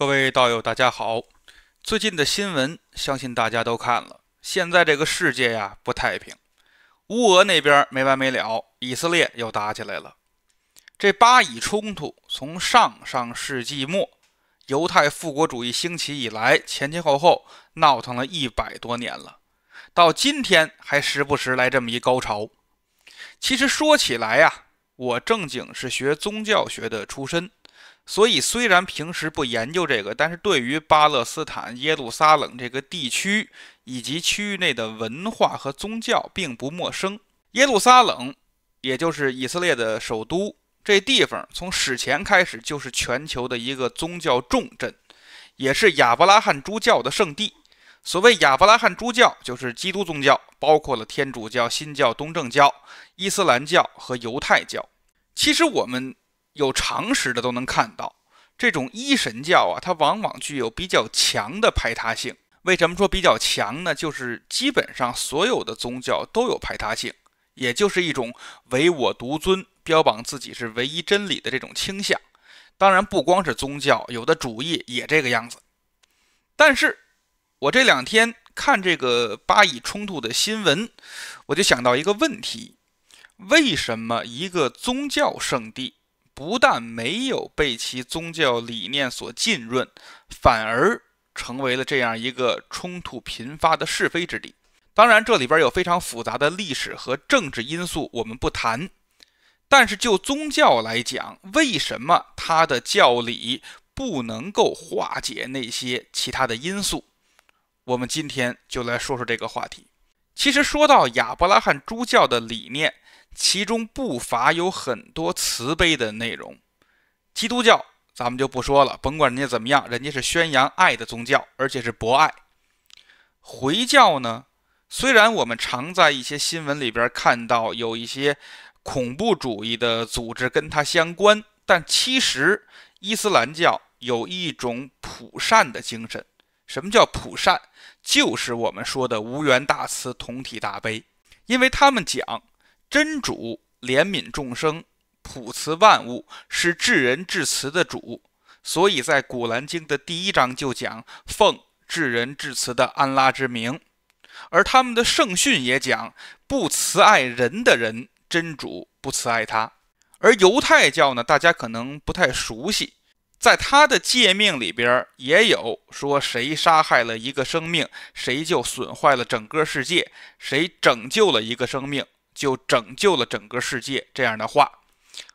各位道友，大家好！最近的新闻，相信大家都看了。现在这个世界呀，不太平，乌俄那边没完没了，以色列又打起来了。这巴以冲突从上上世纪末犹太复国主义兴起以来，前前后后闹腾了一百多年了，到今天还时不时来这么一高潮。其实说起来呀，我正经是学宗教学的出身。所以，虽然平时不研究这个，但是对于巴勒斯坦、耶路撒冷这个地区以及区域内的文化和宗教并不陌生。耶路撒冷，也就是以色列的首都，这地方从史前开始就是全球的一个宗教重镇，也是亚伯拉罕诸教的圣地。所谓亚伯拉罕诸教，就是基督宗教，包括了天主教、新教、东正教、伊斯兰教和犹太教。其实我们。有常识的都能看到，这种一神教啊，它往往具有比较强的排他性。为什么说比较强呢？就是基本上所有的宗教都有排他性，也就是一种唯我独尊、标榜自己是唯一真理的这种倾向。当然，不光是宗教，有的主义也这个样子。但是，我这两天看这个巴以冲突的新闻，我就想到一个问题：为什么一个宗教圣地？不但没有被其宗教理念所浸润，反而成为了这样一个冲突频发的是非之地。当然，这里边有非常复杂的历史和政治因素，我们不谈。但是就宗教来讲，为什么它的教理不能够化解那些其他的因素？我们今天就来说说这个话题。其实说到亚伯拉罕诸教的理念。其中不乏有很多慈悲的内容。基督教咱们就不说了，甭管人家怎么样，人家是宣扬爱的宗教，而且是博爱。回教呢，虽然我们常在一些新闻里边看到有一些恐怖主义的组织跟它相关，但其实伊斯兰教有一种普善的精神。什么叫普善？就是我们说的无缘大慈，同体大悲，因为他们讲。真主怜悯众生，普慈万物，是至仁至慈的主。所以在《古兰经》的第一章就讲奉至仁至慈的安拉之名，而他们的圣训也讲不慈爱人的人，真主不慈爱他。而犹太教呢，大家可能不太熟悉，在他的诫命里边也有说，谁杀害了一个生命，谁就损坏了整个世界；谁拯救了一个生命。就拯救了整个世界，这样的话，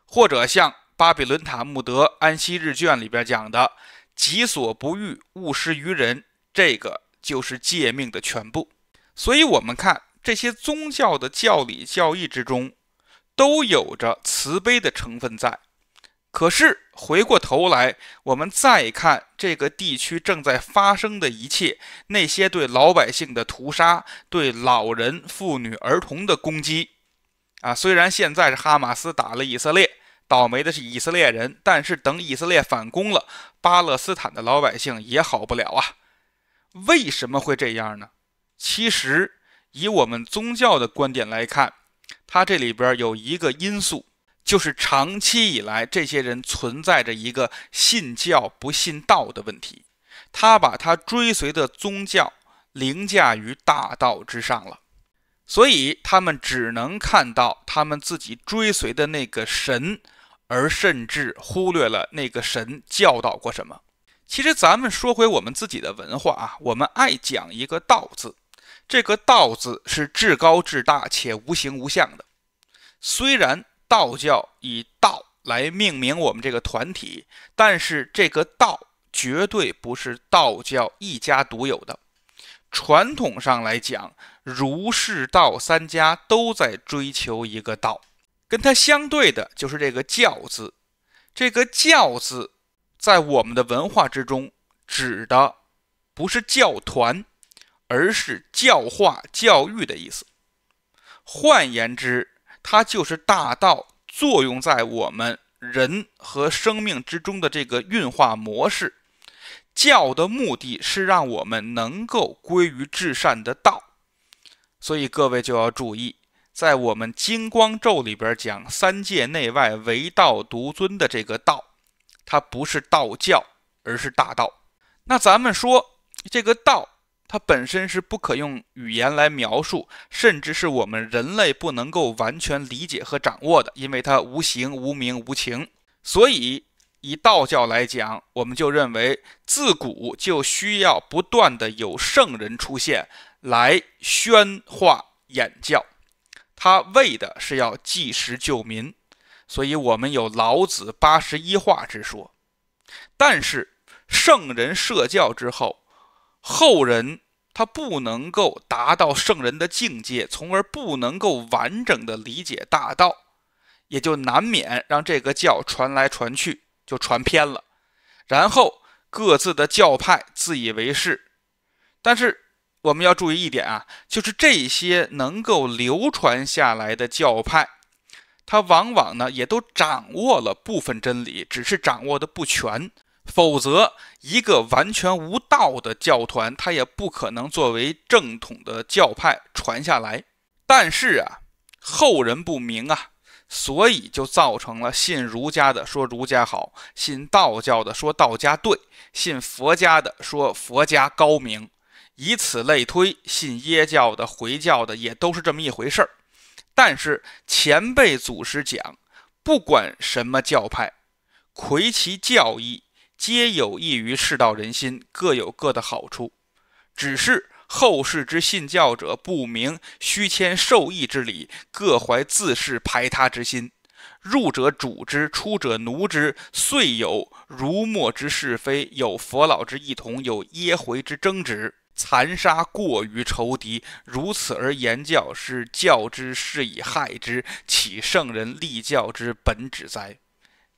或者像巴比伦塔木德安息日卷里边讲的“己所不欲，勿施于人”，这个就是诫命的全部。所以，我们看这些宗教的教理教义之中，都有着慈悲的成分在。可是，回过头来，我们再看这个地区正在发生的一切，那些对老百姓的屠杀，对老人、妇女、儿童的攻击。啊，虽然现在是哈马斯打了以色列，倒霉的是以色列人，但是等以色列反攻了，巴勒斯坦的老百姓也好不了啊。为什么会这样呢？其实，以我们宗教的观点来看，它这里边有一个因素，就是长期以来这些人存在着一个信教不信道的问题，他把他追随的宗教凌驾于大道之上了。所以他们只能看到他们自己追随的那个神，而甚至忽略了那个神教导过什么。其实咱们说回我们自己的文化啊，我们爱讲一个“道”字，这个“道”字是至高至大且无形无相的。虽然道教以“道”来命名我们这个团体，但是这个“道”绝对不是道教一家独有的。传统上来讲，儒释道三家都在追求一个道，跟它相对的就是这个“教”字。这个“教”字，在我们的文化之中，指的不是教团，而是教化、教育的意思。换言之，它就是大道作用在我们人和生命之中的这个运化模式。教的目的是让我们能够归于至善的道，所以各位就要注意，在我们《金光咒》里边讲“三界内外唯道独尊”的这个道，它不是道教，而是大道。那咱们说这个道，它本身是不可用语言来描述，甚至是我们人类不能够完全理解和掌握的，因为它无形、无名、无情，所以。以道教来讲，我们就认为自古就需要不断的有圣人出现来宣化演教，他为的是要济世救民，所以我们有老子八十一化之说。但是圣人设教之后，后人他不能够达到圣人的境界，从而不能够完整的理解大道，也就难免让这个教传来传去。就传偏了，然后各自的教派自以为是。但是我们要注意一点啊，就是这些能够流传下来的教派，它往往呢也都掌握了部分真理，只是掌握的不全。否则，一个完全无道的教团，它也不可能作为正统的教派传下来。但是啊，后人不明啊。所以就造成了信儒家的说儒家好，信道教的说道家对，信佛家的说佛家高明，以此类推，信耶教的、回教的也都是这么一回事儿。但是前辈祖师讲，不管什么教派，魁其教义，皆有益于世道人心，各有各的好处，只是。后世之信教者不明虚谦受益之理，各怀自恃排他之心，入者主之，出者奴之，遂有儒墨之是非，有佛老之异同，有耶回之争执，残杀过于仇敌。如此而言教，是教之，是以害之，岂圣人立教之本旨哉？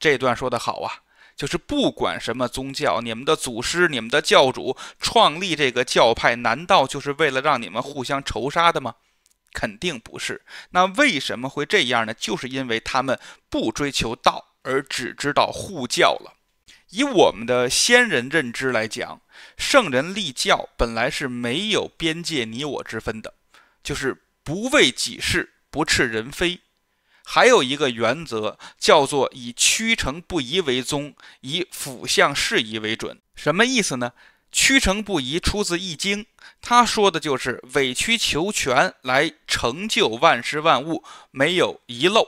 这段说得好啊！就是不管什么宗教，你们的祖师、你们的教主创立这个教派，难道就是为了让你们互相仇杀的吗？肯定不是。那为什么会这样呢？就是因为他们不追求道，而只知道护教了。以我们的先人认知来讲，圣人立教本来是没有边界、你我之分的，就是不为己事，不斥人非。还有一个原则叫做“以屈成不移为宗，以辅相适宜为准”，什么意思呢？“屈成不移出自《易经》，他说的就是委曲求全来成就万事万物，没有遗漏；“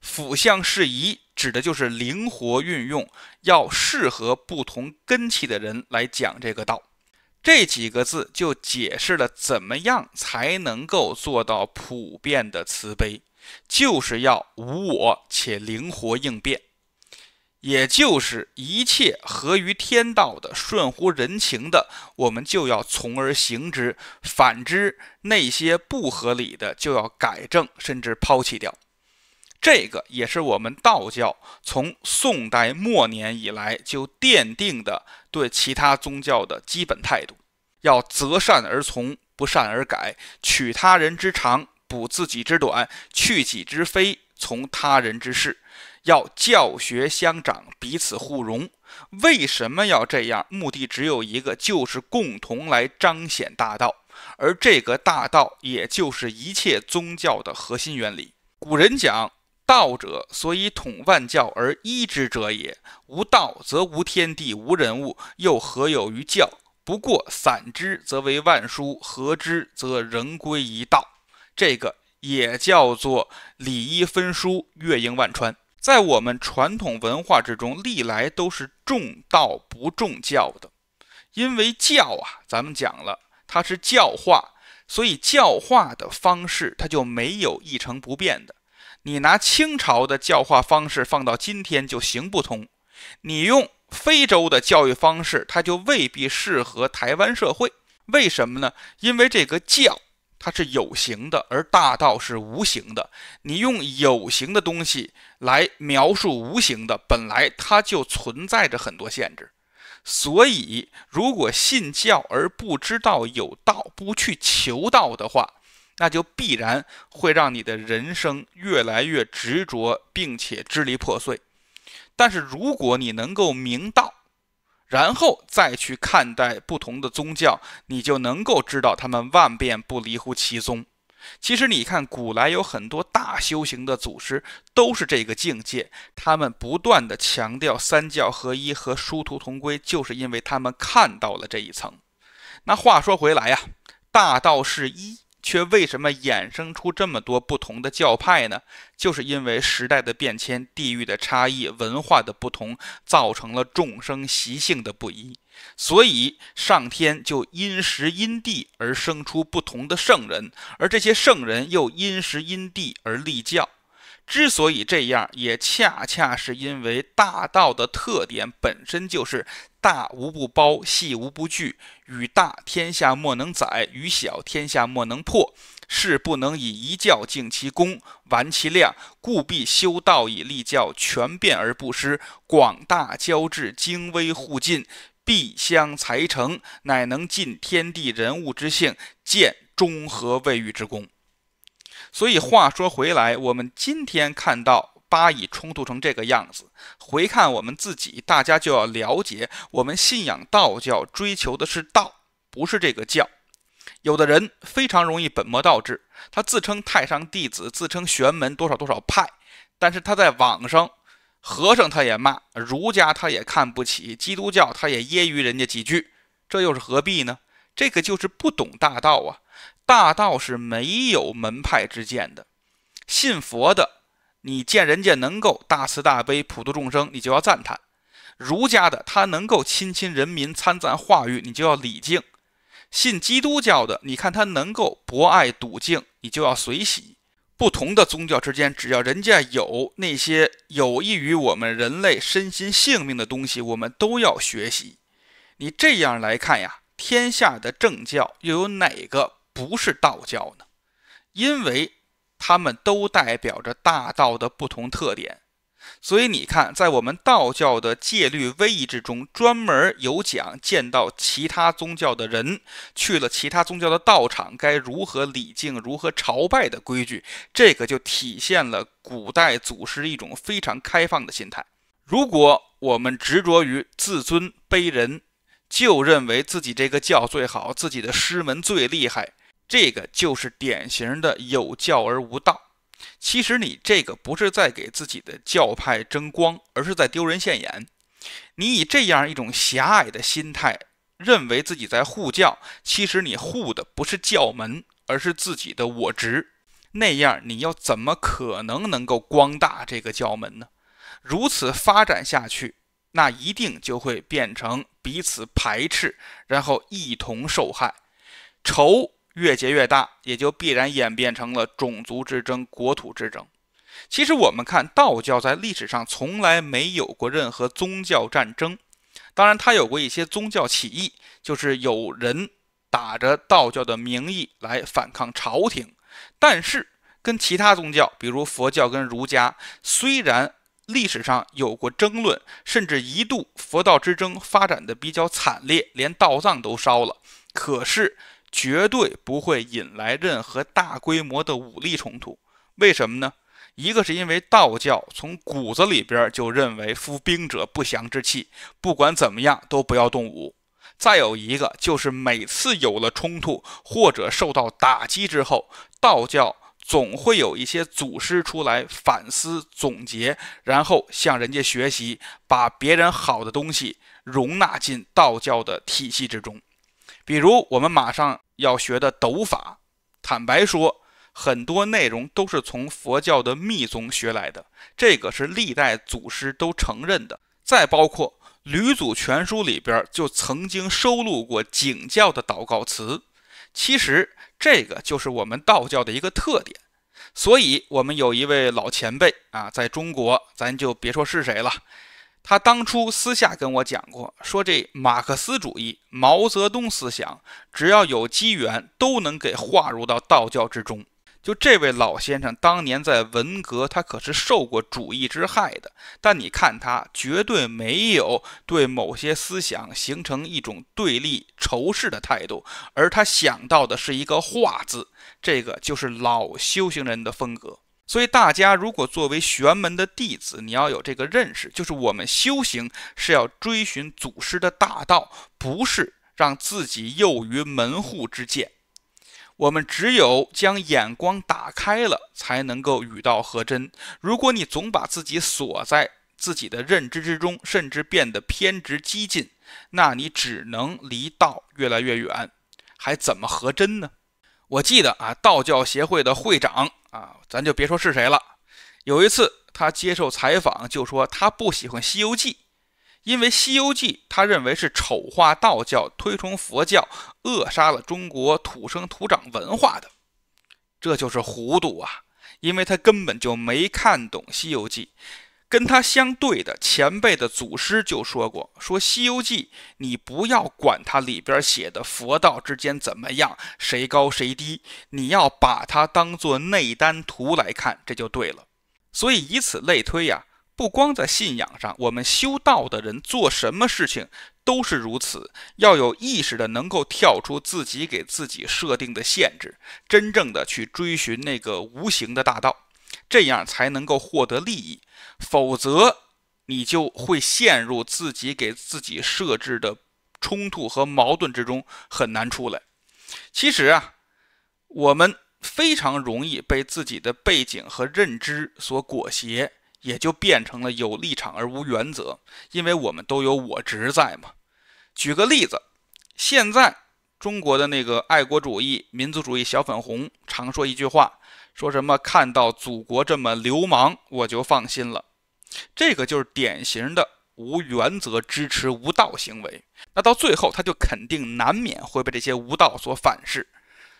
辅相适宜”指的就是灵活运用，要适合不同根器的人来讲这个道。这几个字就解释了怎么样才能够做到普遍的慈悲。就是要无我且灵活应变，也就是一切合于天道的、顺乎人情的，我们就要从而行之；反之，那些不合理的就要改正，甚至抛弃掉。这个也是我们道教从宋代末年以来就奠定的对其他宗教的基本态度：要择善而从，不善而改，取他人之长。补自己之短，去己之非，从他人之事，要教学相长，彼此互融。为什么要这样？目的只有一个，就是共同来彰显大道。而这个大道，也就是一切宗教的核心原理。古人讲：“道者，所以统万教而一之者也。无道，则无天地，无人物，又何有于教？不过散之则为万书，合之则人归一道。”这个也叫做礼仪。分书，月盈万川。在我们传统文化之中，历来都是重道不重教的，因为教啊，咱们讲了，它是教化，所以教化的方式它就没有一成不变的。你拿清朝的教化方式放到今天就行不通，你用非洲的教育方式，它就未必适合台湾社会。为什么呢？因为这个教。它是有形的，而大道是无形的。你用有形的东西来描述无形的，本来它就存在着很多限制。所以，如果信教而不知道有道，不去求道的话，那就必然会让你的人生越来越执着，并且支离破碎。但是，如果你能够明道，然后再去看待不同的宗教，你就能够知道他们万变不离乎其宗。其实你看，古来有很多大修行的祖师都是这个境界，他们不断的强调三教合一和殊途同归，就是因为他们看到了这一层。那话说回来呀，大道是一。却为什么衍生出这么多不同的教派呢？就是因为时代的变迁、地域的差异、文化的不同，造成了众生习性的不一，所以上天就因时因地而生出不同的圣人，而这些圣人又因时因地而立教。之所以这样，也恰恰是因为大道的特点本身就是大无不包，细无不具；与大，天下莫能载；与小，天下莫能破。是不能以一教敬其功，完其量，故必修道以立教，全变而不失，广大交至，精微互尽，必相裁成，乃能尽天地人物之性，见中和未遇之功。所以话说回来，我们今天看到巴以冲突成这个样子，回看我们自己，大家就要了解，我们信仰道教，追求的是道，不是这个教。有的人非常容易本末倒置，他自称太上弟子，自称玄门多少多少派，但是他在网上，和尚他也骂，儒家他也看不起，基督教他也揶揄人家几句，这又是何必呢？这个就是不懂大道啊。大道是没有门派之见的，信佛的，你见人家能够大慈大悲普度众生，你就要赞叹；儒家的，他能够亲亲人民、参赞化育，你就要礼敬；信基督教的，你看他能够博爱笃敬，你就要随喜。不同的宗教之间，只要人家有那些有益于我们人类身心性命的东西，我们都要学习。你这样来看呀，天下的政教又有哪个？不是道教呢，因为他们都代表着大道的不同特点，所以你看，在我们道教的戒律威仪之中，专门有讲见到其他宗教的人去了其他宗教的道场，该如何礼敬、如何朝拜的规矩。这个就体现了古代祖师一种非常开放的心态。如果我们执着于自尊卑人，就认为自己这个教最好，自己的师门最厉害。这个就是典型的有教而无道。其实你这个不是在给自己的教派争光，而是在丢人现眼。你以这样一种狭隘的心态，认为自己在护教，其实你护的不是教门，而是自己的我执。那样，你又怎么可能能够光大这个教门呢？如此发展下去，那一定就会变成彼此排斥，然后一同受害，仇。越结越大，也就必然演变成了种族之争、国土之争。其实我们看道教在历史上从来没有过任何宗教战争，当然它有过一些宗教起义，就是有人打着道教的名义来反抗朝廷。但是跟其他宗教，比如佛教跟儒家，虽然历史上有过争论，甚至一度佛道之争发展的比较惨烈，连道藏都烧了，可是。绝对不会引来任何大规模的武力冲突，为什么呢？一个是因为道教从骨子里边就认为“夫兵者，不祥之气，不管怎么样都不要动武。再有一个就是每次有了冲突或者受到打击之后，道教总会有一些祖师出来反思总结，然后向人家学习，把别人好的东西容纳进道教的体系之中。比如我们马上要学的斗法，坦白说，很多内容都是从佛教的密宗学来的，这个是历代祖师都承认的。再包括《吕祖全书》里边就曾经收录过景教的祷告词，其实这个就是我们道教的一个特点。所以，我们有一位老前辈啊，在中国，咱就别说是谁了。他当初私下跟我讲过，说这马克思主义、毛泽东思想，只要有机缘，都能给划入到道教之中。就这位老先生，当年在文革，他可是受过主义之害的。但你看他，绝对没有对某些思想形成一种对立、仇视的态度，而他想到的是一个“化”字，这个就是老修行人的风格。所以，大家如果作为玄门的弟子，你要有这个认识，就是我们修行是要追寻祖师的大道，不是让自己囿于门户之见。我们只有将眼光打开了，才能够与道合真。如果你总把自己锁在自己的认知之中，甚至变得偏执激进，那你只能离道越来越远，还怎么合真呢？我记得啊，道教协会的会长。啊，咱就别说是谁了。有一次，他接受采访就说他不喜欢《西游记》，因为《西游记》他认为是丑化道教、推崇佛教、扼杀了中国土生土长文化的。这就是糊涂啊，因为他根本就没看懂《西游记》。跟他相对的前辈的祖师就说过：“说《西游记》，你不要管它里边写的佛道之间怎么样，谁高谁低，你要把它当做内丹图来看，这就对了。”所以以此类推呀，不光在信仰上，我们修道的人做什么事情都是如此，要有意识的能够跳出自己给自己设定的限制，真正的去追寻那个无形的大道。这样才能够获得利益，否则你就会陷入自己给自己设置的冲突和矛盾之中，很难出来。其实啊，我们非常容易被自己的背景和认知所裹挟，也就变成了有立场而无原则，因为我们都有我执在嘛。举个例子，现在中国的那个爱国主义、民族主义小粉红常说一句话。说什么看到祖国这么流氓，我就放心了。这个就是典型的无原则支持无道行为。那到最后，他就肯定难免会被这些无道所反噬。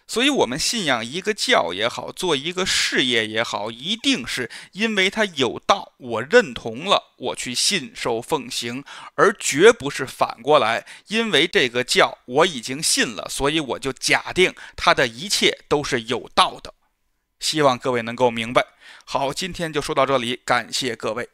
所以，我们信仰一个教也好，做一个事业也好，一定是因为他有道，我认同了，我去信受奉行，而绝不是反过来，因为这个教我已经信了，所以我就假定他的一切都是有道的。希望各位能够明白。好，今天就说到这里，感谢各位。